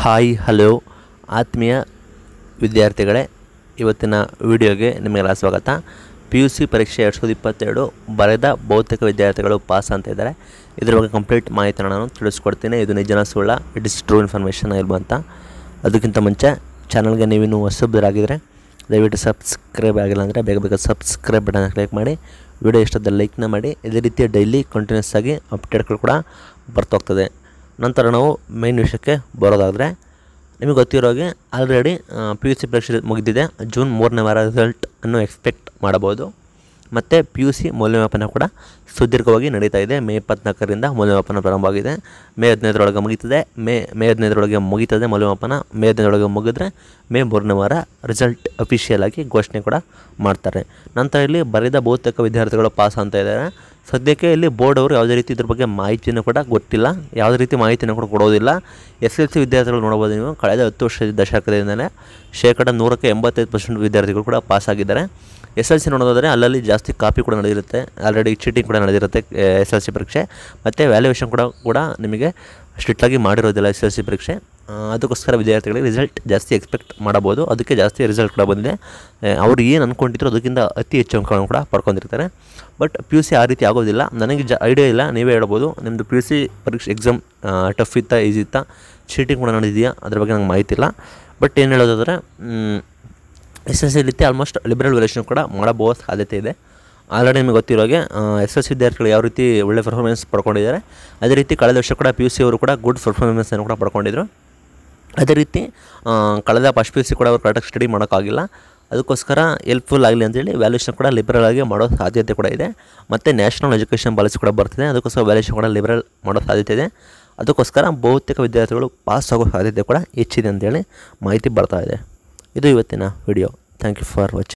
hi hello ಆತ್ಮೀಯ ವಿದ್ಯಾರ್ಥಿಗಳೇ ಇವತ್ತಿನ ವಿಡಿಯೋಗೆ ನಿಮಗೆಲ್ಲ ಸ್ವಾಗತ ಪಿ ಯು ಸಿ ಪರೀಕ್ಷೆ ಎರಡು ಸಾವಿರದ ಇಪ್ಪತ್ತೆರಡು ಬರೆದ ಭೌತಿಕ ವಿದ್ಯಾರ್ಥಿಗಳು ಪಾಸ್ ಅಂತ ಇದ್ದಾರೆ ಇದ್ರ ಬಗ್ಗೆ ಕಂಪ್ಲೀಟ್ ಮಾಹಿತಿ ನಾನು ತಿಳಿಸ್ಕೊಡ್ತೀನಿ ಇದು ನಿಜನ ಸುಳ್ಳ ಇಟ್ ಇಸ್ ಟ್ರೂ ಇನ್ಫಾರ್ಮೇಷನ್ ಇರುವಂಥ ಅದಕ್ಕಿಂತ ಮುಂಚೆ ಚಾನಲ್ಗೆ ಇನ್ನೂ ಹೊಸಬ್ರಾಗಿದ್ದರೆ ದಯವಿಟ್ಟು ಸಬ್ಸ್ಕ್ರೈಬ್ ಆಗಿಲ್ಲ ಅಂದರೆ ಬೇಗ ಬೇಗ ಸಬ್ಸ್ಕ್ರೈಬ್ ಬಟನ್ನ ಕ್ಲಿಕ್ ಮಾಡಿ ವಿಡಿಯೋ ಇಷ್ಟದ ಲೈಕ್ನ ಮಾಡಿ ಇದೇ ರೀತಿಯ ಡೈಲಿ ಕಂಟಿನ್ಯೂಸ್ ಆಗಿ ಅಪ್ಡೇಟ್ಗಳು ಕೂಡ ಬರ್ತೋಗ್ತದೆ ನಂತರ ನಾವು ಮೇನ್ ವಿಷಯಕ್ಕೆ ಬರೋದಾದರೆ ನಿಮಗೆ ಗೊತ್ತಿರೋ ಹಾಗೆ ಆಲ್ರೆಡಿ ಪಿ ಯು ಸಿ ಪರೀಕ್ಷೆ ಮುಗಿದಿದೆ ಜೂನ್ ಮೂರನೇ ವಾರ ರಿಸಲ್ಟ್ ಅನ್ನು ಎಕ್ಸ್ಪೆಕ್ಟ್ ಮಾಡಬಹುದು ಮತ್ತು ಪಿ ಯು ಸಿ ಮೌಲ್ಯಮಾಪನ ಕೂಡ ಸುದೀರ್ಘವಾಗಿ ನಡೀತಾ ಇದೆ ಮೇ ಇಪ್ಪತ್ನಾಲ್ಕರಿಂದ ಮೌಲ್ಯಮಾಪನ ಪ್ರಾರಂಭವಾಗಿದೆ ಮೇ ಹದಿನೈದರೊಳಗೆ ಮುಗೀತದೆ ಮೇ ಮೇ ಹದಿನೈದರೊಳಗೆ ಮುಗೀತದೆ ಮೌಲ್ಯಮಾಪನ ಮೇ ಹದಿನೈದರೊಳಗೆ ಮುಗಿದ್ರೆ ಮೇ ಮೂರನೇ ವಾರ ರಿಸಲ್ಟ್ ಅಫಿಷಿಯಲ್ ಆಗಿ ಘೋಷಣೆ ಕೂಡ ಮಾಡ್ತಾರೆ ನಂತರ ಇಲ್ಲಿ ಬರೆದ ಬಹುತೇಕ ವಿದ್ಯಾರ್ಥಿಗಳು ಪಾಸ್ ಅಂತ ಇದ್ದಾರೆ ಸದ್ಯಕ್ಕೆ ಇಲ್ಲಿ ಬೋರ್ಡ್ ಅವರು ಯಾವುದೇ ರೀತಿ ಇದ್ರ ಬಗ್ಗೆ ಮಾಹಿತಿಯನ್ನು ಕೂಡ ಗೊತ್ತಿಲ್ಲ ಯಾವುದೇ ರೀತಿ ಮಾಹಿತಿಯನ್ನು ಕೂಡ ಕೊಡೋದಿಲ್ಲ ಎಸ್ ಎಲ್ ಸಿ ವಿದ್ಯಾರ್ಥಿಗಳು ನೋಡ್ಬೋದು ನೀವು ಕಳೆದ ಹತ್ತು ವರ್ಷದ ದಶಕದಿಂದಲೇ ಶೇಕಡ ನೂರಕ್ಕೆ ಎಂಬತ್ತೈದು ಪರ್ಸೆಂಟ್ ವಿದ್ಯಾರ್ಥಿಗಳು ಕೂಡ ಪಾಸ್ ಆಗಿದ್ದಾರೆ ಎಸ್ ಎಲ್ ಸಿ ನೋಡೋದಾದರೆ ಅಲ್ಲಲ್ಲಿ ಜಾಸ್ತಿ ಕಾಪಿ ಕೂಡ ನಡೆದಿರುತ್ತೆ ಆಲ್ರೆಡಿ ಚೀಟಿಂಗ್ ಕೂಡ ನಡೆದಿರುತ್ತೆ ಎಸ್ ಎಲ್ ಸಿ ಪರೀಕ್ಷೆ ಮತ್ತು ವ್ಯಾಲ್ಯೂಯೇಷನ್ ಕೂಡ ಕೂಡ ನಿಮಗೆ ಸ್ಟ್ರಿಕ್ಟಾಗಿ ಮಾಡಿರೋದಿಲ್ಲ ಎಸ್ ಎಲ್ ಸಿ ಪರೀಕ್ಷೆ ಅದಕ್ಕೋಸ್ಕರ ವಿದ್ಯಾರ್ಥಿಗಳಿಗೆ ರಿಸಲ್ಟ್ ಜಾಸ್ತಿ ಎಕ್ಸ್ಪೆಕ್ಟ್ ಮಾಡಬೋದು ಅದಕ್ಕೆ ಜಾಸ್ತಿ ರಿಸಲ್ಟ್ ಕೂಡ ಬಂದಿದೆ ಅವರು ಏನು ಅಂದ್ಕೊಂಡಿದ್ರು ಅದಕ್ಕಿಂತ ಅತಿ ಹೆಚ್ಚು ಅಂಕಗಳನ್ನು ಕೂಡ ಪಡ್ಕೊಂಡಿರ್ತಾರೆ ಬಟ್ ಪಿ ಯು ಸಿ ಆ ರೀತಿ ಆಗೋದಿಲ್ಲ ನನಗೆ ಜ ಐಡಿಯಾ ಇಲ್ಲ ನೀವೇ ಹೇಳ್ಬೋದು ನಿಮ್ಮದು ಪಿ ಯು ಸಿ ಪರೀಕ್ಷೆ ಎಕ್ಸಾಮ್ ಟಫ್ ಇತ್ತಾ ಈಸಿ ಇತ್ತಾ ಚೀಟಿಂಗ್ ಕೂಡ ನಡೆದಿದೆಯಾ ಅದ್ರ ಬಗ್ಗೆ ನಂಗೆ ಮಾಹಿತಿ ಇಲ್ಲ ಬಟ್ ಏನು ಹೇಳೋದಾದರೆ ಎಸ್ ಎಸ್ ಸಿ ರೀತಿ ಆಲ್ಮೋಸ್ಟ್ ಲಿಬರಲ್ ವೆಲೇಷನ್ ಕೂಡ ಮಾಡಬಹುದು ಸಾಧ್ಯತೆ ಇದೆ ಆಲ್ರೆಡಿ ನಿಮಗೆ ಗೊತ್ತಿರೋಗೆ ಹಾಗೆ ಎಸ್ ಎಸ್ ವಿದ್ಯಾರ್ಥಿಗಳು ಯಾವ ರೀತಿ ಒಳ್ಳೆ ಪರ್ಫಾರ್ಮೆನ್ಸ್ ಪಡ್ಕೊಂಡಿದ್ದಾರೆ ಅದೇ ರೀತಿ ಕಳೆದ ವರ್ಷ ಕೂಡ ಪಿ ಯು ಸಿ ಅವರು ಕೂಡ ಗುಡ್ ಪರ್ಫಾರ್ಮೆನ್ಸನ್ನು ಕೂಡ ಪಡ್ಕೊಂಡಿದ್ರು ಅದೇ ರೀತಿ ಕಳೆದ ಫಸ್ಟ್ ಪಿ ಯು ಸಿ ಕೂಡ ಅವರು ಕರೆಕ್ಟಾಗಿ ಸ್ಟಡಿ ಮಾಡೋಕ್ಕಾಗಿಲ್ಲ ಅದಕ್ಕೋಸ್ಕರ ಹೆಲ್ಪ್ಫುಲ್ ಆಗಲಿ ಅಂತೇಳಿ ವ್ಯಾಲ್ಯೂಷನ್ ಕೂಡ ಲಿಬರಲ್ ಆಗಿ ಮಾಡೋ ಸಾಧ್ಯತೆ ಕೂಡ ಇದೆ ಮತ್ತು ನ್ಯಾಷನಲ್ ಎಜುಕೇಷನ್ ಪಾಲಿಸಿ ಕೂಡ ಬರ್ತಿದೆ ಅದಕ್ಕೋಸ್ಕರ ವ್ಯಾಲ್ಯೂಷನ್ ಕೂಡ ಲಿಬರಲ್ ಮಾಡೋ ಸಾಧ್ಯತೆ ಇದೆ ಅದಕ್ಕೋಸ್ಕರ ಬಹುತೇಕ ವಿದ್ಯಾರ್ಥಿಗಳು ಪಾಸ್ ಆಗೋ ಸಾಧ್ಯತೆ ಕೂಡ ಹೆಚ್ಚಿದೆ ಅಂತೇಳಿ ಮಾಹಿತಿ ಬರ್ತಾ ಇದೆ ಇದು ಇವತ್ತಿನ video thank you for watching